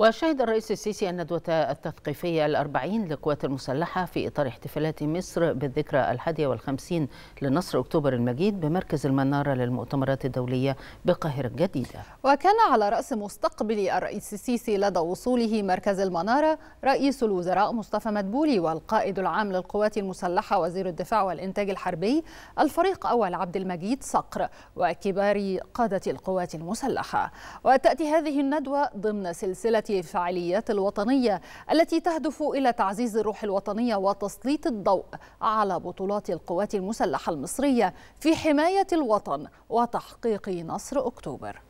وشهد الرئيس السيسي الندوة التثقيفية الأربعين للقوات المسلحة في إطار احتفالات مصر بالذكرى الحادية والخمسين لنصر أكتوبر المجيد بمركز المنارة للمؤتمرات الدولية بقاهرة الجديدة وكان على رأس مستقبل الرئيس السيسي لدى وصوله مركز المنارة رئيس الوزراء مصطفى مدبولي والقائد العام للقوات المسلحة وزير الدفاع والإنتاج الحربي الفريق أول عبد المجيد صقر وكبار قادة القوات المسلحة وتأتي هذه الندوة ضمن سلسلة الفعاليات الوطنية التي تهدف إلى تعزيز الروح الوطنية وتسليط الضوء على بطولات القوات المسلحة المصرية في حماية الوطن وتحقيق نصر أكتوبر